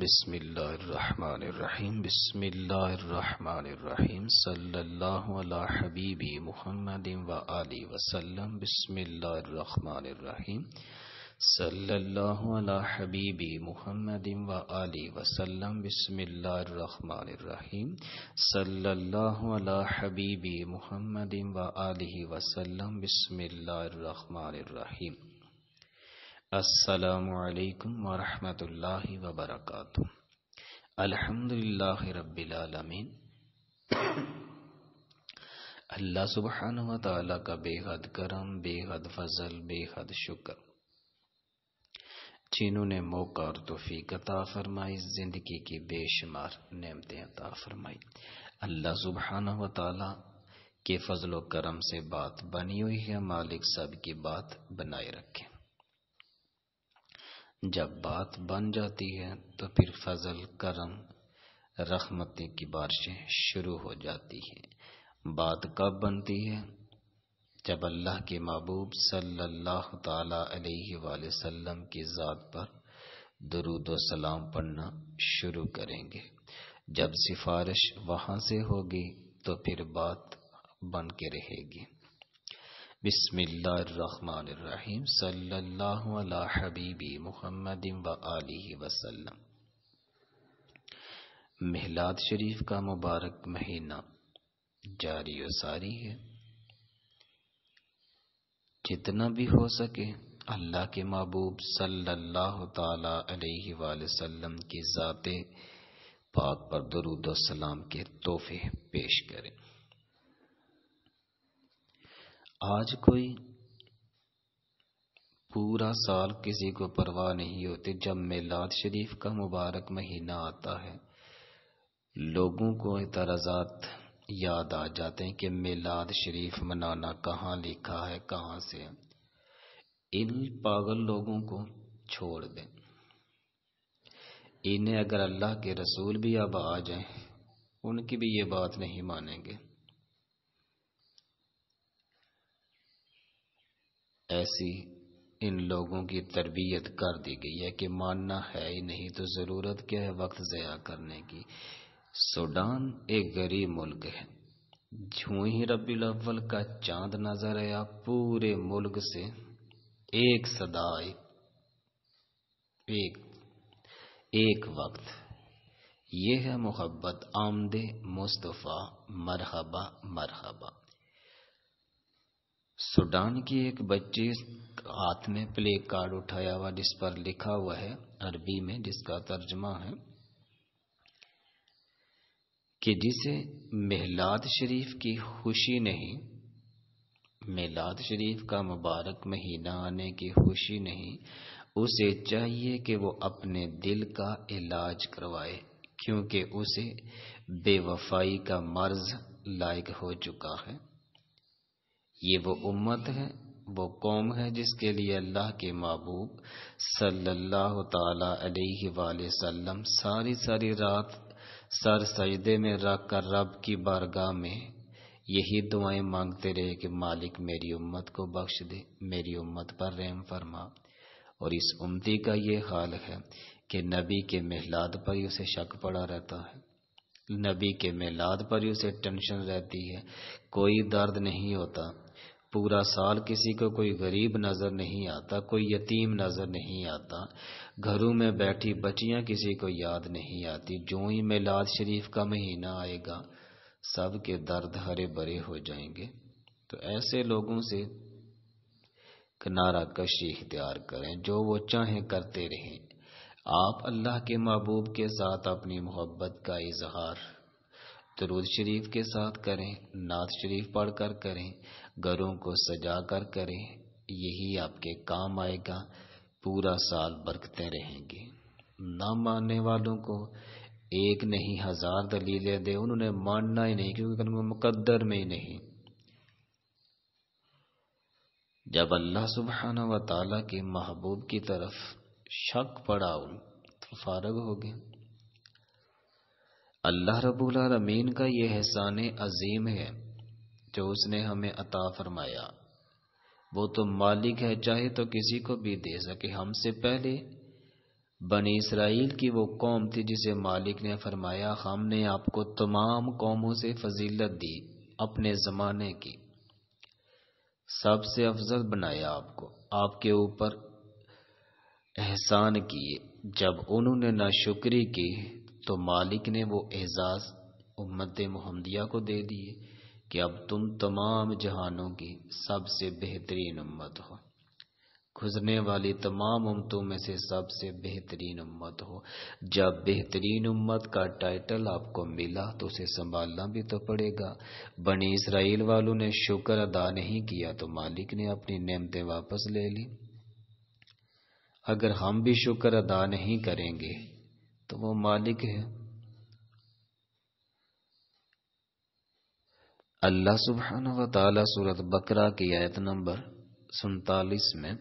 बिस्मिल्लाहिर्रहमानिर्रहीम बिस्मिल्लाहिर्रहमानिर्रहीम सल्लल्लाहु अला हबीबी मुहम्मदिन व आलि वसल्लम बिस्मिल्लाहिर्रहमानिर्रहीम सल्लल्लाहु अला हबीबी मुहम्मदिन व आलि वसल्लम बिस्मिल्लाहिर्रहमानिर्रहीम सल्लल्लाहु अला हबीबी मुहम्मदिन व आलि वसल्लम बिस्मिल्लाहिर्रहमानिर्रहीम असलकम वरहमल वबरक अलहमदिल्ला रबालमीन अल्लाह सुबहान व ताली का बेहद करम बेहद फजल बेहद शुक्र जिन्होंने मौका और तोफीक अता फरमाई जिंदगी की बेशुमार नेमतें अता फरमाई अल्लाह सुबहान व ताली के फजल करम से बात बनी हुई है मालिक सब की बात बनाए रखें जब बात बन जाती है तो फिर फजल करम रहमतें की बारिशें शुरू हो जाती हैं बात कब बनती है जब अल्लाह के महबूब सल्लल्लाहु अलैहि वसल्लम की ज़ात पर दरुद सलाम पढ़ना शुरू करेंगे जब सिफारिश वहाँ से होगी तो फिर बात बन के रहेगी बिस्मिल्लाहिर्रहमानिर्रहीम सल्लल्लाहु अला हबीबी मुहम्मदिन व आलिहि वसल्लम मिहलाद शरीफ का मुबारक महीना जारी और सारी है जितना भी हो सके अल्लाह के महबूब सल्लल्लाहु ताला अलैहि वसल्लम की ज़ात पाक पर दरूद सलाम के तोहफे पेश करें आज कोई पूरा साल किसी को परवाह नहीं होती जब मेलाद शरीफ का मुबारक महीना आता है लोगों को इतराजात याद आ जाते हैं कि मेलाद शरीफ मनाना कहाँ लिखा है कहाँ से है इन पागल लोगों को छोड़ दें इन्हें अगर अल्लाह के रसूल भी अब आ जाएं उनकी भी ये बात नहीं मानेंगे ऐसी इन लोगों की तरबियत कर दी गई है कि मानना है ही नहीं तो ज़रूरत क्या है वक्त ज़या करने की सूडान एक गरीब मुल्क है झू ही रबी अव्वल का चांद नजर आया पूरे मुल्क से एक सदाए एक एक वक्त यह है मोहब्बत आमदे मुस्तफ़ा मरहबा मरहबा सूडान की एक बच्ची हाथ में प्ले कार्ड उठाया हुआ जिस पर लिखा हुआ है अरबी में जिसका तर्जमा है कि जिसे मेहलाद शरीफ की खुशी नहीं मेलाद शरीफ का मुबारक महीना आने की खुशी नहीं उसे चाहिए कि वो अपने दिल का इलाज करवाए क्योंकि उसे बेवफाई का मर्ज लायक हो चुका है ये वो उम्मत है वो कौम है जिसके लिए अल्लाह के महबूब सल्लल्लाहु ताला अलैहि वसल्लम सारी सारी रात सर सजदे में रख कर रब की बारगाह में यही दुआएं मांगते रहे कि मालिक मेरी उम्मत को बख्श दे मेरी उम्मत पर रहम फरमा और इस उम्मती का ये हाल है कि नबी के मिलाद पर ही उसे शक पड़ा रहता है नबी के मिलाद पर ही उसे टेंशन रहती है कोई दर्द नहीं होता पूरा साल किसी को कोई गरीब नज़र नहीं आता कोई यतीम नज़र नहीं आता घरों में बैठी बच्चियां किसी को याद नहीं आती जो ही मिलाद शरीफ का महीना आएगा सब के दर्द हरे भरे हो जाएंगे तो ऐसे लोगों से किनारा कशी इख्तियार करें जो वो चाहें करते रहें आप अल्लाह के महबूब के साथ अपनी मोहब्बत का इजहार दरूद शरीफ के साथ करें नात शरीफ पढ़ कर करें घरों को सजा कर करें यही आपके काम आएगा पूरा साल बरकते रहेंगे ना मानने वालों को एक नहीं हजार दलीलें दे उन्होंने मानना ही नहीं क्योंकि कलम मुकद्दर में ही नहीं जब अल्लाह सुबहाना व ताला के महबूब की तरफ शक पड़ा उन तो फारग हो गए अल्लाह रबूल रमीन का यह एहसान अजीम है जो उसने हमें अता फरमाया वो तो मालिक है चाहे तो किसी को भी दे सके हमसे पहले बनी इसराइल की वो कौम थी जिसे मालिक ने फरमाया हमने आपको तमाम कौमों से फजीलत दी अपने ज़माने की सबसे अफजल बनाया आपको आपके ऊपर एहसान किए जब उन्होंने नाशुक्री की तो मालिक ने वो एजाज़ उम्मत मोहम्मदिया को दे दिए कि अब तुम तमाम जहानों की सबसे बेहतरीन उम्मत हो गुजरने वाली तमाम उम्मतों में से सबसे बेहतरीन उम्मत हो जब बेहतरीन उम्मत का टाइटल आपको मिला तो उसे संभालना भी तो पड़ेगा बनी इसराइल वालों ने शुक्र अदा नहीं किया तो मालिक ने अपनी नेमतें वापस ले ली अगर हम भी शुक्र अदा नहीं करेंगे तो वो मालिक है अल्लाह सुबहान व सूरत बकरा की आयत नंबर सैतालीस में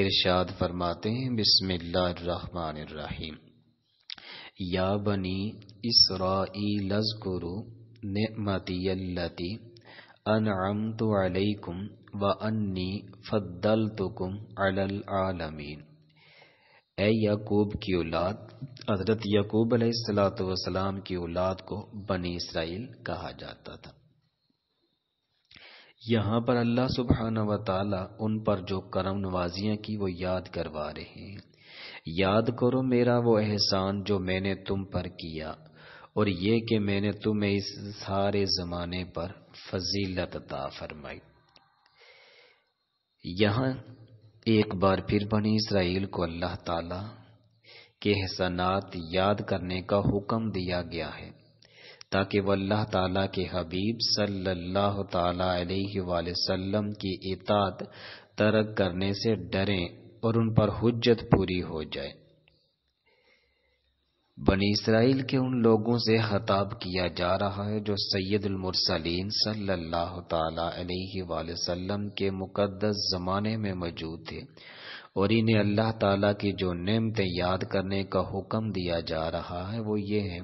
इरशाद फरमाते हैं बिस्मिल्लाहिर्रहमानिर्रहीम या बनी इसराज अज़कुरु निअमतियल्लती अनअमतु व अन्नी फद्दलतुकुम अलल अलमीन ए याकूब की औलाद हजरत याकूब अलैहिस्सलातु की औलाद को बनी इसराइल कहा जाता था यहाँ पर अल्लाह सुबहान व ताला उन पर जो करम नवाजियाँ की वो याद करवा रहे हैं याद करो मेरा वो एहसान जो मैंने तुम पर किया और ये कि मैंने तुम्हें इस सारे ज़माने पर फजीलत अता फरमाई यहाँ एक बार फिर बनी इसराइल को अल्लाह ताला के एहसानात याद करने का हुक्म दिया गया है ताकि अल्लाह ताला के हबीब सल्लल्लाहु ताला अलैहि वसल्लम की इतात तरक करने से डरें और उन पर हुज्जत पूरी हो जाए बनी इसराइल के उन लोगों से खताब किया जा रहा है जो सैयदुल मुरसलीन सल्लल्लाहु ताला अलैहि वसल्लम के मुकद्दस ज़माने में मौजूद थे और इन्हें अल्लाह ताला की जो नेमतें याद करने का हुक्म दिया जा रहा है वो ये है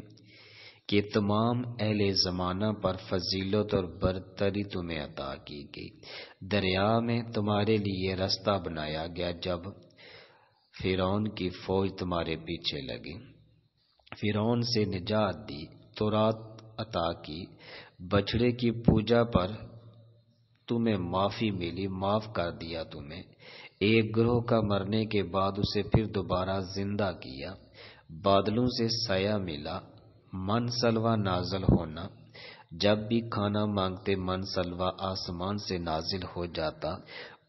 कि तमाम अहल ज़माना पर फजीलत और बरतरी तुम्हें अता की गई दरिया में तुम्हारे लिए रास्ता बनाया गया जब फ़िरौन की फ़ौज तुम्हारे पीछे लगी फ़िरौन से निजात दी तो रात अता की बछड़े की पूजा पर तुम्हें माफ़ी मिली माफ़ कर दिया तुम्हें एक ग्रोह का मरने के बाद उसे फिर दोबारा जिंदा किया बादलों से साया मिला मन सलवा नाजल होना जब भी खाना मांगते मन सलवा आसमान से नाजिल हो जाता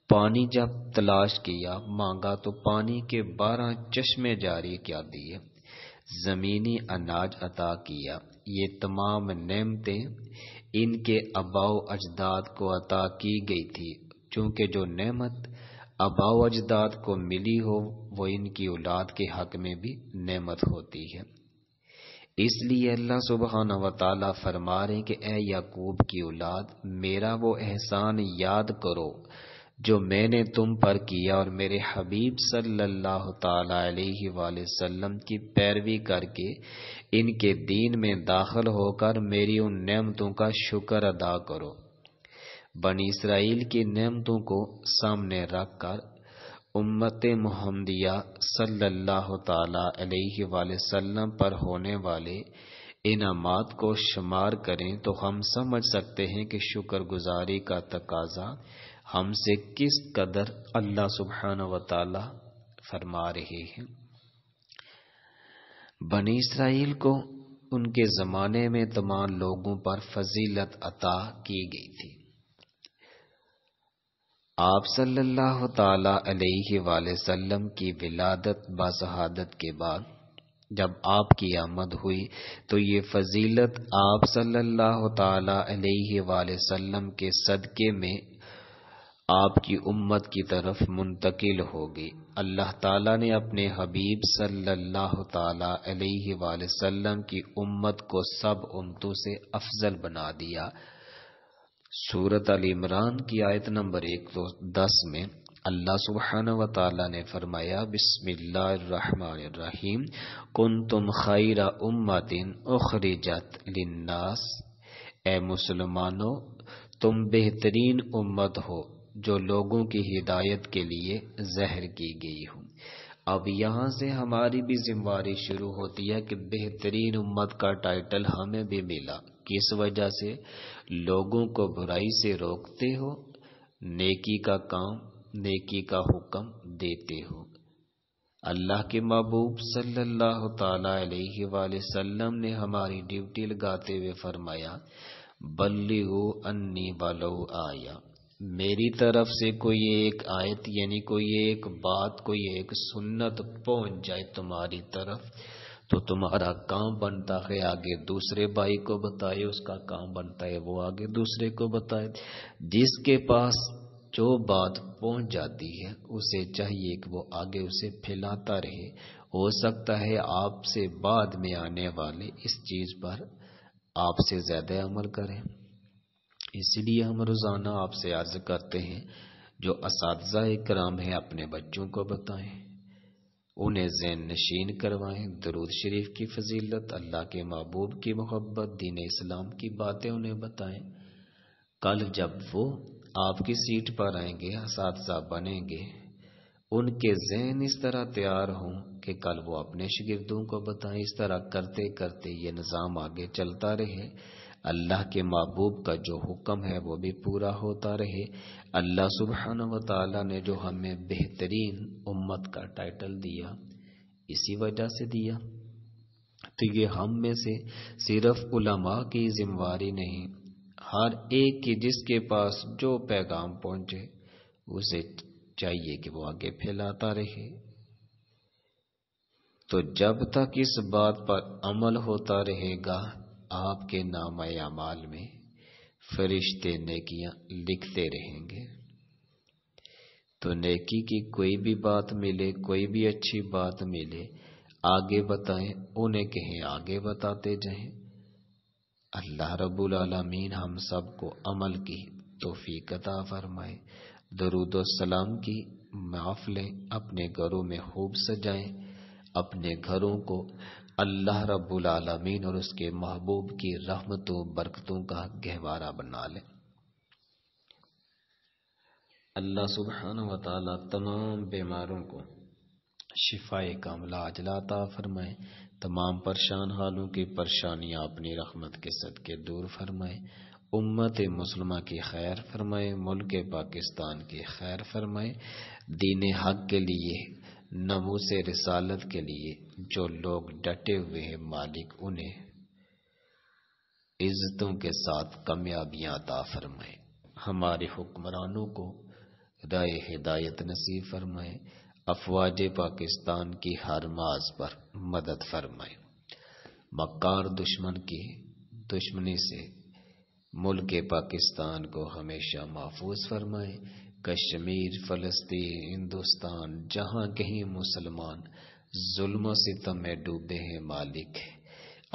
पानी जब तलाश किया मांगा तो पानी के बारह चश्मे जारी क्या दिए ज़मीनी अनाज अता किया ये तमाम नेमते इनके अबाव अजदाद को अता की गई थी चूंकि जो नेमत अबाव अजदाद को मिली हो वो इनकी औलाद के हक में भी नेमत होती है इसलिए अल्लाह सुबहान व ताली फरमा रहे कि ए याकूब की औलाद मेरा वो एहसान याद करो जो मैंने तुम पर किया और मेरे हबीब सल्लल्लाहु अलैहि वसल्लम की पैरवी करके इनके दीन में दाखिल होकर मेरी उन नमतों का शुक्र अदा करो बनी इसराइल की नमतों को सामने रखकर उम्मत मोहम्मदिया सल्लल्लाहु ताला अलैहि पर होने वाले इनामत को शुमार करें तो हम समझ सकते हैं कि शुक्रगुजारी का तकाजा हमसे किस कदर अल्लाह सुबहान व ताला फरमा रहे हैं बनी इसराइल को उनके ज़माने में तमाम लोगों पर फजीलत अता की गई थी आप सल्लल्लाहु ताला अलैहि वसल्लम की विलादत बासहादत के बाद जब आपकी आमद हुई तो ये फजीलत आप सल्लल्लाहु ताला अलैहि वसल्लम के सदक़े में आपकी उम्मत की तरफ मुंतकिल होगी अल्लाह ताला ने अपने हबीब सल्लल्लाहु ताला अलैहि वसल्लम की उम्मत को सब उम्मतों से अफजल बना दिया सूरत अली इमरान की आयत नंबर एक सौ दस में अल्लाह सुबहान व ताली ने फरमाया बिस्मिल्लाम कुन तुम खैरा उम्मतिन उखरिजत लिन्नास ए मुसलमानों तुम बेहतरीन उम्मत हो जो लोगों की हिदायत के लिए जहर की गई हो अब यहाँ से हमारी भी जिम्मेवारी शुरू होती है कि बेहतरीन उम्मत का टाइटल हमें भी मिला किस वजह से लोगों को बुराई से रोकते हो नेकी का काम नेकी का हुक्म देते हो अल्लाह के महबूब सल्लल्लाहु अलैहि वसल्लम ने हमारी ड्यूटी लगाते हुए फरमाया बल्ली हो अन्नी वालो आया मेरी तरफ से कोई एक आयत यानी कोई एक बात कोई एक सुन्नत पहुंच जाए तुम्हारी तरफ तो तुम्हारा काम बनता है आगे दूसरे भाई को बताए उसका काम बनता है वो आगे दूसरे को बताए जिसके पास जो बात पहुंच जाती है उसे चाहिए कि वो आगे उसे फैलाता रहे हो सकता है आपसे बाद में आने वाले इस चीज पर आपसे ज्यादा अमल करें इसलिए हम रोजाना आपसे अर्ज करते हैं जो इस कराम है अपने बच्चों को बताएं उन्हें जैन नशीन करवाएं दरूद शरीफ की फजीलत अल्लाह के महबूब की मोहब्बत दीन इस्लाम की बातें उन्हें बताएं कल जब वो आपकी सीट पर आएंगे इस बनेंगे उनके जहन इस तरह तैयार हों कि कल वो अपने शिगिर्दों को बताएं इस तरह करते करते ये निज़ाम आगे चलता रहे अल्लाह के महबूब का जो हुक्म है वो भी पूरा होता रहे अल्लाह सुबहान व ने जो हमें बेहतरीन उम्मत का टाइटल दिया इसी वजह से दिया तो ये हम में से सिर्फ उलमा की जिम्मेवारी नहीं हर एक की जिसके पास जो पैगाम पहुंचे उसे चाहिए कि वो आगे फैलाता रहे तो जब तक इस बात पर अमल होता रहेगा आपके नाम में फरिश्ते नेकियां लिखते रहेंगे तो नेकी की कोई भी बात मिले कोई भी अच्छी बात मिले आगे बताएं उन्हें कहें आगे बताते जाएं अल्लाह रब्बुल आलमीन हम सबको अमल की तोफीक अता फरमाए दरुद सलाम की माफ़ लें अपने घरों में खूब सजाएं अपने घरों को अल्लाह रब्बुल आलमीन और उसके महबूब की रहमतों बरकतों का गहवारा बना लें अल्लाह सुबहान वाली तमाम बीमारों को शिफाए कामला अजलाता फरमाए तमाम परेशान हालों की परेशानियाँ अपनी रहमत के सदके दूर फरमाए उम्मत मुसलमा की खैर फरमाए मुल्क पाकिस्तान की खैर फरमाए दीन हक के लिए नमू से रिसालत के लिए जो लोग डटे हुए हैं मालिक उन्हें इज्जतों के साथ कामयाबियाँ अता फरमाए हमारे हुक्मरानों को राय हिदायत नसीब फरमाए अफवाज पाकिस्तान की हर माज पर मदद फरमाए मक्कार दुश्मन की दुश्मनी से मुल्क पाकिस्तान को हमेशा महफूज फरमाए कश्मीर फलस्तीन हिंदुस्तान जहाँ कहीं मुसलमान जुल्म सितम में डूबे हैं मालिक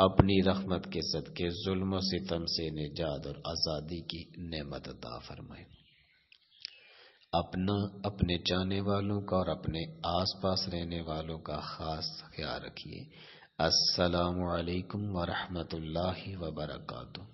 अपनी रहमत के सदके जुल्म सितम से निजात और आज़ादी की नमत अदा फरमाए अपना अपने जाने वालों का और अपने आस पास रहने वालों का ख़ास ख्याल रखिए असलकम वरहमल वर्का